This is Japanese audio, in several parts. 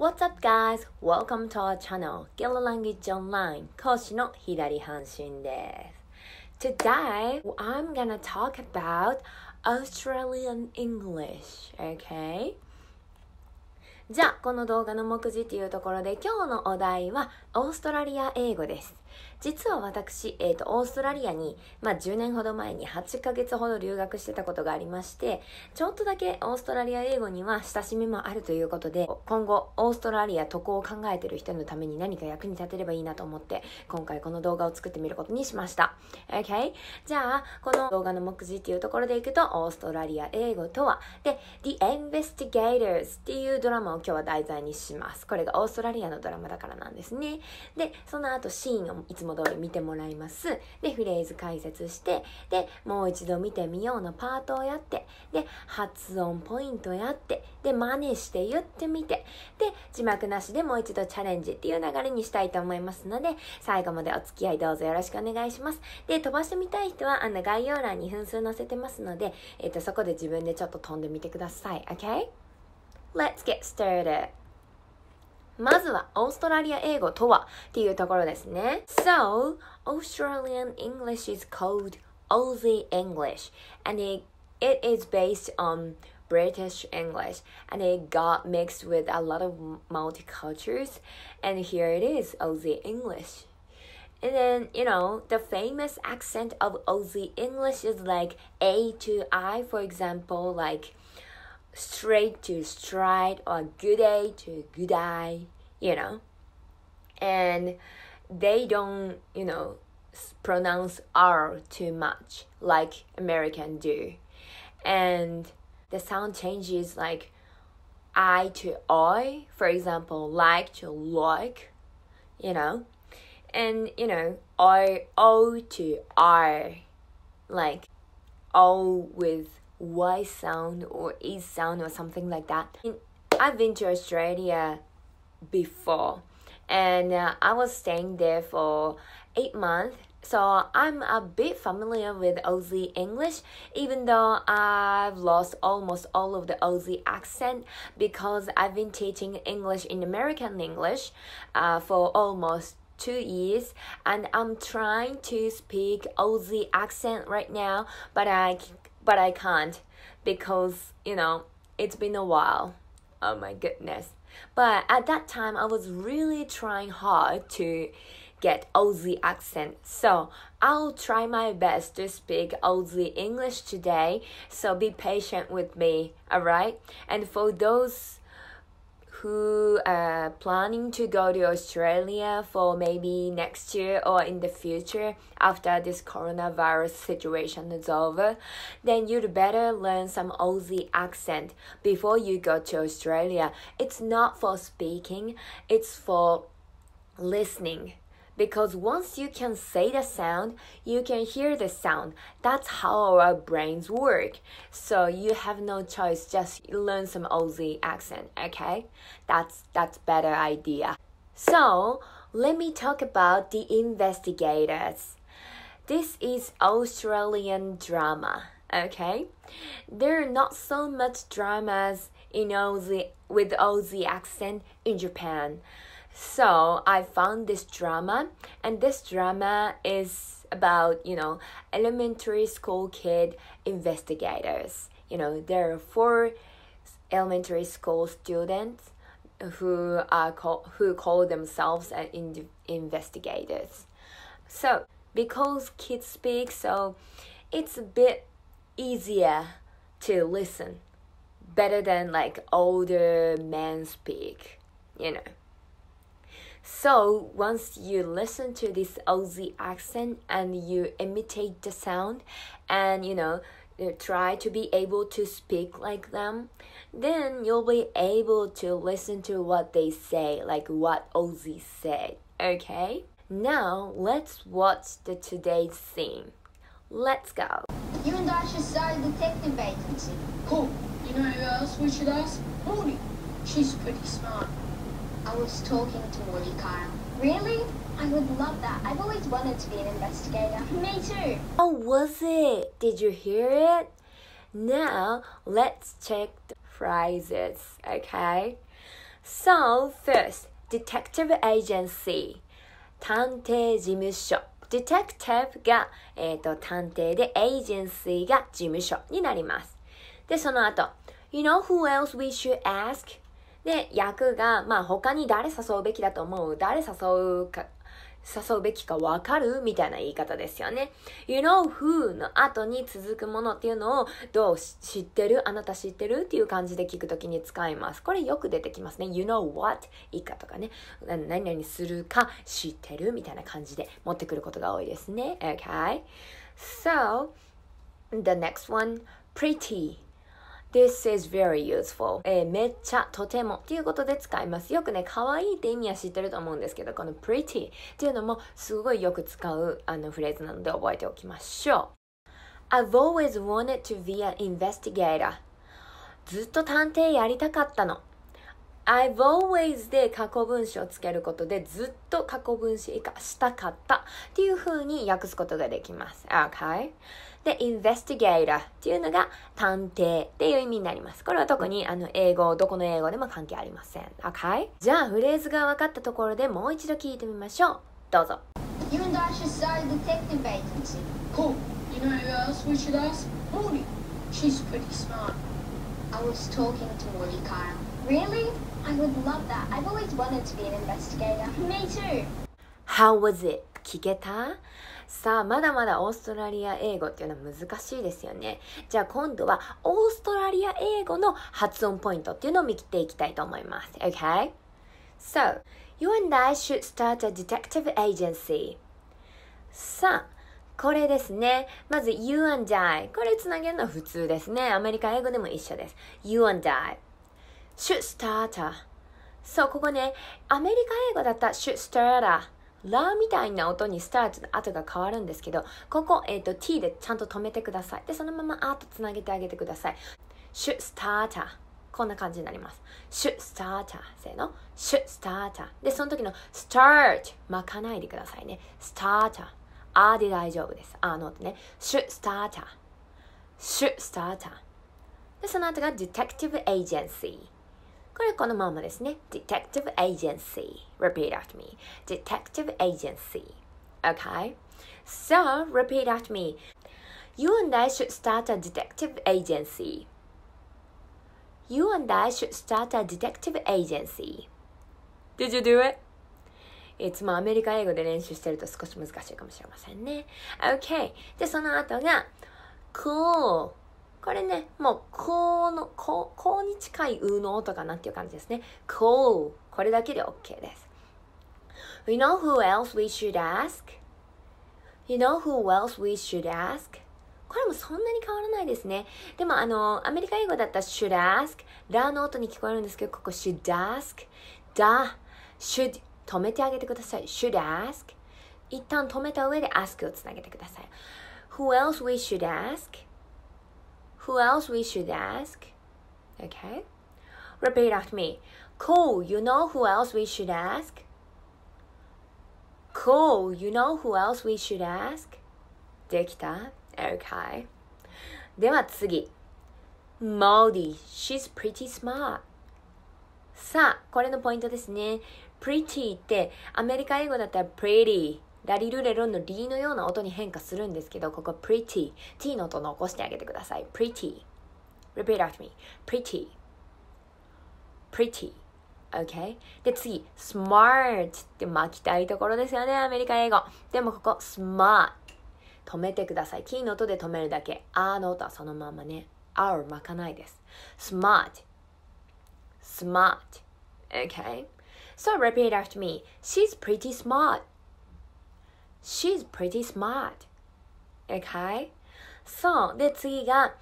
What's up guys? Welcome to our channel Gila Language Online 講師の左半身です Today I'm gonna talk about Australian English Okay? じゃあこの動画の目次っていうところで今日のお題はオーストラリア英語です実は私、えっ、ー、と、オーストラリアに、まあ、10年ほど前に8ヶ月ほど留学してたことがありまして、ちょっとだけオーストラリア英語には親しみもあるということで、今後、オーストラリア渡航を考えてる人のために何か役に立てればいいなと思って、今回この動画を作ってみることにしました。OK? じゃあ、この動画の目次っていうところでいくと、オーストラリア英語とは、で、The Investigators っていうドラマを今日は題材にします。これがオーストラリアのドラマだからなんですね。で、その後シーンをいつもも通り見てもらいますでフレーズ解説してでもう一度見てみようのパートをやってで発音ポイントやってで真似して言ってみてで字幕なしでもう一度チャレンジっていう流れにしたいと思いますので最後までお付き合いどうぞよろしくお願いしますで飛ばしてみたい人はあの概要欄に分数載せてますので、えー、とそこで自分でちょっと飛んでみてください OK? Let's get started! まずはオーストラリア英語とはっていうところですね。So, Australian English is called Aussie English and it, it is based on British English and it got mixed with a lot of multicultures and here it is Aussie English. And then, you know, the famous accent of Aussie English is like A to I, for example, like straight to stride or good day to good eye, you know. And they don't, you know, pronounce R too much like American do. And the sound changes like I to I, for example, like to like, you know. And you know, I O to I, like O with Y sound or E sound or something like that. I've been to Australia before and uh, I was staying there for eight months. So I'm a bit familiar with Aussie English, even though I've lost almost all of the Aussie accent because I've been teaching English in American English uh, for almost two years and I'm trying to speak Aussie accent right now but I but I can't because you know it's been a while. Oh my goodness. But at that time, I was really trying hard to get Aussie accent. So I'll try my best to speak Aussie English today. So be patient with me, alright? And for those who are planning to go to Australia for maybe next year or in the future after this coronavirus situation is over, then you'd better learn some Aussie accent before you go to Australia. It's not for speaking, it's for listening because once you can say the sound, you can hear the sound. That's how our brains work. So you have no choice, just learn some Aussie accent, okay? That's that's better idea. So let me talk about the investigators. This is Australian drama, okay? There are not so much dramas in Aussie with Aussie accent in Japan. So I found this drama, and this drama is about, you know, elementary school kid investigators. You know, there are four elementary school students who are call, who call themselves an in, investigators. So because kids speak, so it's a bit easier to listen, better than like older men speak, you know. So once you listen to this Aussie accent and you imitate the sound and you know try to be able to speak like them, then you'll be able to listen to what they say, like what Aussie said. Okay? Now let's watch the today's scene. Let's go. You and I should start a detective agency. Cool. You know who else we should ask? Morty. She's pretty smart. I was talking to Woody Kyle. Really? I would love that. I've always wanted to be an investigator. Me too. Oh, was it? Did you hear it? Now, let's check the phrases, okay? So, first, detective agency. 探偵事務所 detective が、えーと、と探偵で eh, agency が事務所になります。で、その後、You know who else we should ask? で、役が、まあ他に誰誘うべきだと思う誰誘うか、誘うべきかわかるみたいな言い方ですよね。You know who の後に続くものっていうのをどう知ってるあなた知ってるっていう感じで聞くときに使います。これよく出てきますね。You know what 以下とかね。何々するか知ってるみたいな感じで持ってくることが多いですね。Okay. So, the next one, pretty. This is very useful. えー、めっちゃとてもっていうことで使います。よくね、可愛いって意味は知ってると思うんですけど、この pretty っていうのもすごいよく使うあのフレーズなので覚えておきましょう。I've always wanted to be an investigator. ずっと探偵やりたかったの。I've always で過去分詞をつけることでずっと過去分詞以下したかったっていう風に訳すことができます。Okay? で、investigator っていうのが探偵っていう意味になります。これは特にあの英語、どこの英語でも関係ありません。Okay? じゃあフレーズが分かったところでもう一度聞いてみましょう。どうぞ。You and I should start a detective agency. Cool. You know who else we should ask? m o o d y She's pretty smart. I was talking to m o o d y Kyle. Really? I would love that. I've always wanted to be an investigator. Me too. How was it? 聞けたさあ、まだまだオーストラリア英語っていうのは難しいですよね。じゃあ今度はオーストラリア英語の発音ポイントっていうのを見切っていきたいと思います。o k a So, you and I should start a detective agency. さあ、これですね。まず you and I。これつなげるのは普通ですね。アメリカ英語でも一緒です。you and I。シュスターター。そう、ここね、アメリカ英語だったシュスターター。ラーみたいな音にスタートの後が変わるんですけど、ここ、えっ、ー、と、t でちゃんと止めてください。で、そのままあとつなげてあげてください。シュスターター。こんな感じになります。シュッスターター。せーの。シュッスターター。で、その時のスタート。巻かないでくださいね。スターター。あーで大丈夫です。あーのっね。シュッスターター。シュッスターター。で、その後がディテクティブエージェンシー。これこのままですね。detective agency. Repeat after me. detective agency. Okay? So, repeat after me. You and I should start a detective agency. You and I should start a detective agency. Did you do it? いつもアメリカ英語で練習してると少し難しいかもしれませんね。Okay. で、その後が、Cool. これね、もう、こうの、こう、こうに近い、うの音かなんていう感じですね。こう。これだけで OK です。You know who else we should ask?You know who else we should ask? これもそんなに変わらないですね。でもあの、アメリカ英語だったら should ask、らの音に聞こえるんですけど、ここ should ask、だ、should、止めてあげてください。should ask。一旦止めた上で ask をつなげてください。Who else we should ask? who else we should ask? Okay. Repeat after me. Cool, you know who else we should ask? Cool, you know who else we should ask? できた Okay. she's pretty smart. さあ、これのポイントですね。pretty ってアメリカ英語だったら pretty ラリルレロンのリのような音に変化するんですけど、ここ pretty。t の音残してあげてください。pretty。repeat after me. pretty。pretty。Okay? で次、smart って巻きたいところですよね、アメリカ英語。でもここ、smart 止めてください。t の音で止めるだけ。あの音はそのままね。あを巻かないです。smart smart okay so repeat after me she's pretty smart She's pretty smart. Okay? So, で、次が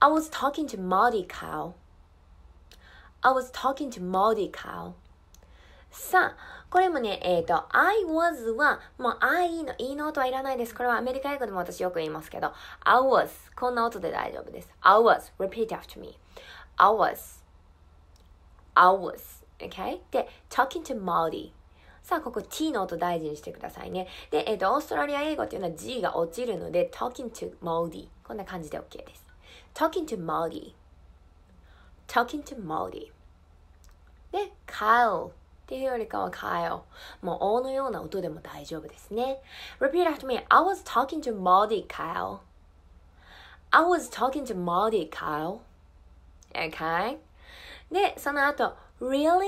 I was talking to Maudie Cow. I was talking to Maudie Cow. さあ、これもね、えっ、ー、と、I was は、もう I の E の音はいらないです。これはアメリカ英語でも私よく言いますけど、I was こんな音で大丈夫です。I was repeat after me.I was I was okay? で、talking to Maudie さあ、ここ t の音大事にしてくださいね。で、えっ、ー、と、オーストラリア英語っていうのは g が落ちるので、talking to Maudie。こんな感じで OK です。talking to Maudie。talking to Maudie。で、Kyle。っていうよりかは Kyle。もう、O のような音でも大丈夫ですね。Repeat after me.I was talking to Maudie, Kyle. I was talking to Maudie, Kyle. Okay? で、その後、Really?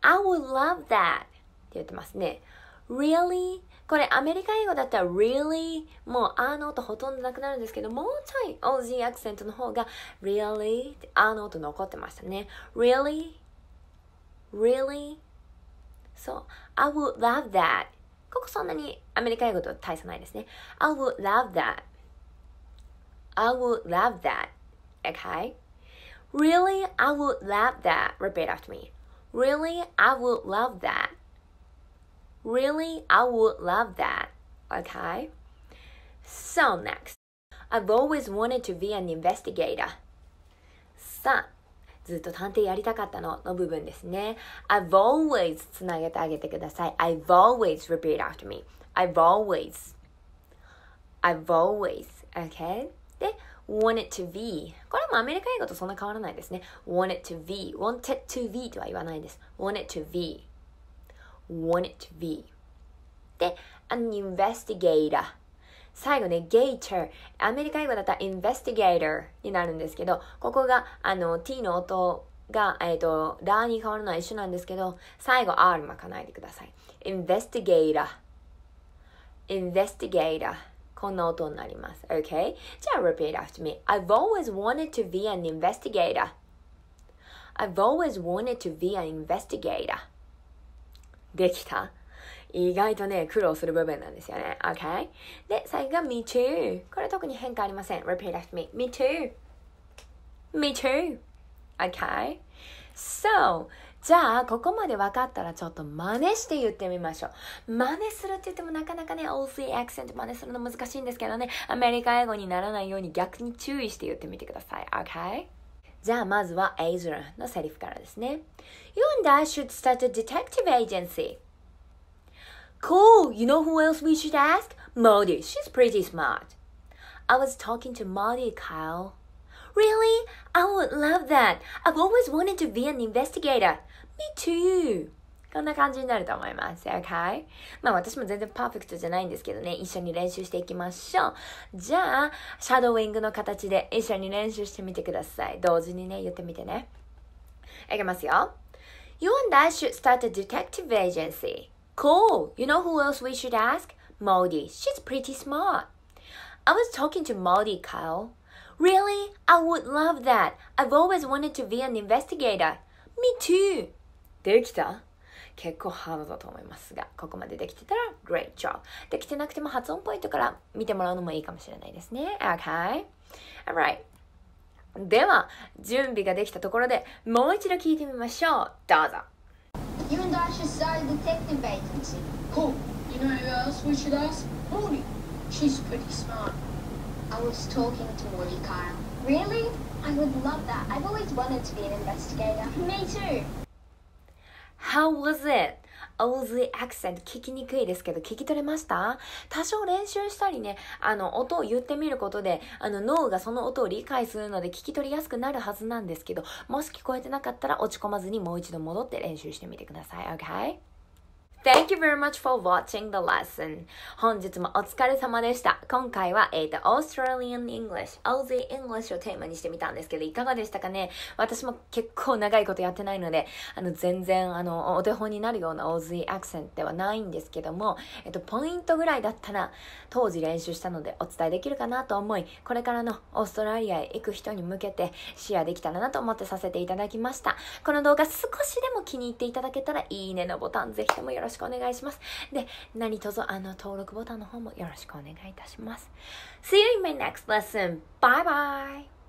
I would love that. って言ってますね。really これアメリカ英語だったら really もうあの音ほとんどなくなるんですけどもうちょい OG アクセントの方が really ってあの音残ってましたね really really そう I would love that ここそんなにアメリカ英語と大差ないですね I would love that I would love that okay really I would love that repeat after me really I would love that Really, I would love that. Okay? So, next, I've always wanted to be an investigator. さあ、ずっと探偵やりたかったのの部分ですね。I've always つなげてあげてください。I've always repeat after me. i have always. I've always. Okay? で、wanted to be これもアメリカ英語とそんな変わらないですね wanted to be wanted to be とは言わないです wanted to be want it to be で an investigator 最後ね、gator。アメリカ英語だったら investigator になるんですけど、ここが、あの、t の音が、えっ、ー、と、ラーに変わるのは一緒なんですけど、最後 r 巻かないでください。investigator。investigator。こんな音になります。OK? じゃあ、repeat after me.I've always wanted to be an investigator.I've always wanted to be an investigator. できた意外とね、苦労する部分なんですよね。OK? で、最後が me too。これ特に変化ありません。repeat after me. me too. me too. OK? So, じゃあ、ここまで分かったらちょっと真似して言ってみましょう。真似するって言ってもなかなかね、OC アクセント真似するの難しいんですけどね、アメリカ英語にならないように逆に注意して言ってみてください。OK? じゃあまずはエイズラのセリフからですね。You and I should start a detective agency. Cool! You know who else we should ask? Modi. She's pretty smart. I was talking to Modi, Kyle. Really? I would love that. I've always wanted to be an investigator. Me too. こんな感じになると思います。Okay? まあ私も全然パーフェクトじゃないんですけどね、一緒に練習していきましょう。じゃあ、シャドウイングの形で一緒に練習してみてください。同時にね、言ってみてね。いきますよ。You and I should start a detective agency. Cool! You know who else we should ask? m a u d i She's pretty smart. I was talking to m a u d i Kyle. Really? I would love that. I've always wanted to be an investigator. Me too. できた結構ハードだと思いますが、ここまでできてたら great job。できてなくても発音ポイントから見てもらうのもいいかもしれないですね。Okay? Alright. では、準備ができたところでもう一度聞いてみましょう。どうぞ。You and I should start a detective agency. Cool. You know who else we should ask? Woody. She's pretty smart. I was talking to Woody Kyle. Really? I would love that. I've always wanted to be an investigator. Me too. How was it? Aussie a 聞きにくいですけど聞き取れました多少練習したりね、あの音を言ってみることで、あの脳がその音を理解するので聞き取りやすくなるはずなんですけど、もし聞こえてなかったら落ち込まずにもう一度戻って練習してみてください。Okay? Thank you very much for watching the lesson. 本日もお疲れ様でした。今回は、えっ、ー、と、Australian English、Aussie English をテーマにしてみたんですけど、いかがでしたかね私も結構長いことやってないので、あの、全然、あの、お手本になるようなオー s s アクセントではないんですけども、えっ、ー、と、ポイントぐらいだったら、当時練習したのでお伝えできるかなと思い、これからのオーストラリアへ行く人に向けてシェアできたらなと思ってさせていただきました。この動画少しでも気に入っていただけたら、いいねのボタンぜひともよろしくしくお願いします。で、何卒あの登録ボタンの方もよろしくお願いいたします。See you in my next lesson. Bye bye!